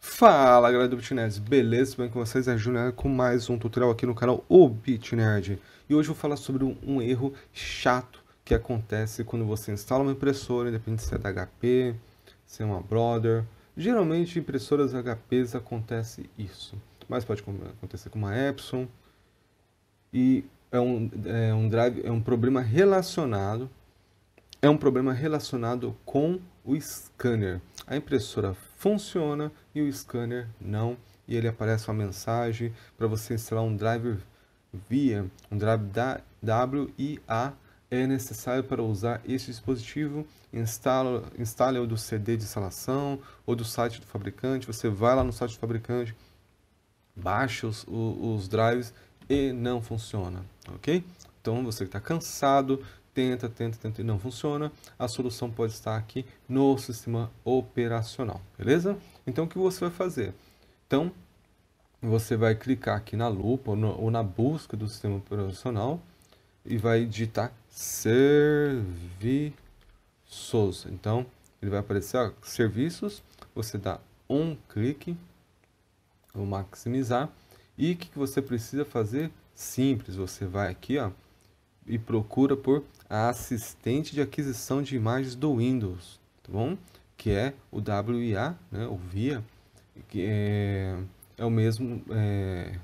Fala galera do BitNerds, beleza? Bem com vocês? É Júnior com mais um tutorial aqui no canal O BitNerd E hoje eu vou falar sobre um, um, erro chato que acontece quando você instala uma impressora, independente se é da HP, se é uma Brother Geralmente, em impressoras HPs acontece isso, mas pode acontecer com uma Epson e é um, é um drive é um problema relacionado é um problema relacionado com o scanner. A impressora funciona e o scanner não e ele aparece uma mensagem para você instalar um driver via um drive da WIA é necessário para usar este dispositivo, instala, o do CD de instalação ou do site do fabricante, você vai lá no site do fabricante, baixa os, os, drives e não funciona, ok? Então você que está cansado, tenta, tenta, tenta e não funciona, a solução pode estar aqui no sistema operacional, beleza? Então o que você vai fazer? Então você vai clicar aqui na lupa ou na busca do sistema operacional, e vai digitar serviços. Então, ele vai aparecer, ó, serviços, você dá um clique, vou maximizar. E o que, que você precisa fazer? Simples, você vai aqui, ó, e procura por assistente de aquisição de imagens do Windows, tá bom? Que é o WIA, né, o VIA, que é, é o mesmo é,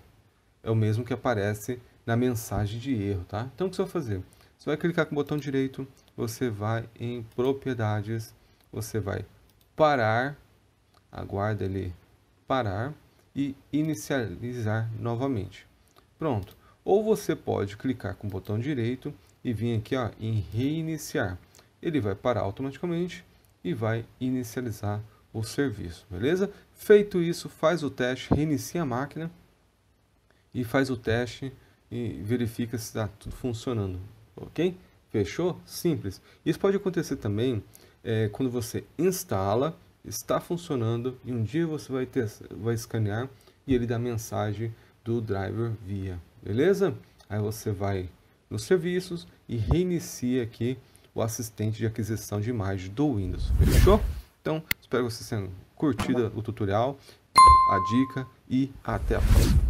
é o mesmo que aparece na mensagem de erro, tá? Então, o que você vai fazer? Você vai clicar com o botão direito, você vai em propriedades, você vai parar, aguarda ele parar e inicializar novamente. Pronto. Ou você pode clicar com o botão direito e vir aqui ó, em reiniciar. Ele vai parar automaticamente e vai inicializar o serviço, beleza? Feito isso, faz o teste, reinicia a máquina e faz o teste e verifica se está tudo funcionando, ok? Fechou? Simples. Isso pode acontecer também é, quando você instala, está funcionando e um dia você vai, ter, vai escanear e ele dá mensagem do driver via, beleza? Aí você vai nos serviços e reinicia aqui o assistente de aquisição de imagem do Windows, fechou? Então, espero que vocês tenham curtido tá o tutorial, a dica e até a próxima.